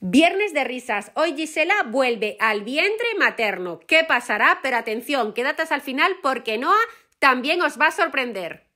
Viernes de risas. Hoy Gisela vuelve al vientre materno. ¿Qué pasará? Pero atención, quédate hasta al final porque Noah también os va a sorprender.